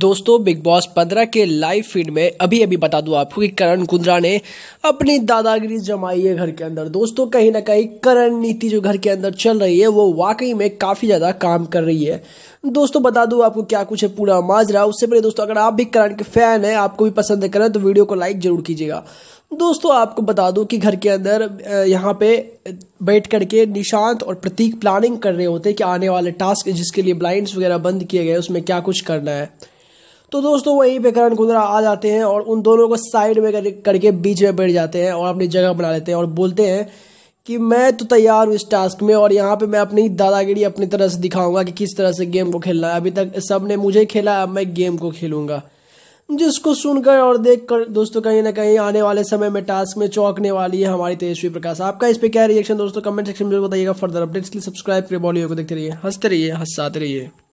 दोस्तों big boss पंद्रह के लाइव फीड में अभी अभी बता दूं आपको कि करण कुंद्रा ने अपनी दादागिरी जमाई है घर के अंदर दोस्तों कहीं ना कहीं करण नीति जो घर के अंदर चल रही है वो वाकई में काफ़ी ज़्यादा काम कर रही है दोस्तों बता दूं आपको क्या कुछ है पूरा माजरा उससे पहले दोस्तों अगर आप भी करण के फ़ैन हैं आपको भी पसंद है करण तो वीडियो को लाइक ज़रूर कीजिएगा दोस्तों आपको बता दूं कि घर के अंदर यहाँ पे बैठ करके निशांत और प्रतीक प्लानिंग कर रहे होते हैं कि आने वाले टास्क जिसके लिए ब्लाइंड्स वगैरह बंद किए गए उसमें क्या कुछ करना है तो दोस्तों वहीं पे करण कुंद्रा आ जाते हैं और उन दोनों को साइड में कर, करके बीच में बैठ जाते हैं और अपनी जगह बना लेते हैं और बोलते हैं कि मैं तो तैयार हूँ इस टास्क में और यहाँ पे मैं अपनी दादागिरी अपनी तरह से दिखाऊंगा कि किस तरह से गेम को खेलना है अभी तक सब ने मुझे खेला अब मैं गेम को खेलूंगा जिसको सुनकर और देख कर दोस्तों कहीं ना कहीं आने वाले समय में टास्क में चौंकने वाली है हमारी तेजस्वी प्रकाश आपका इस पर क्या रिएक्शन दोस्तों कमेंट सेक्शन में बताइएगा फर्दर अपडेट्स के लिए सब्सक्राइब करिए बॉलीवुड को देखते रहिए हंसते रहिए हंसाते रहिए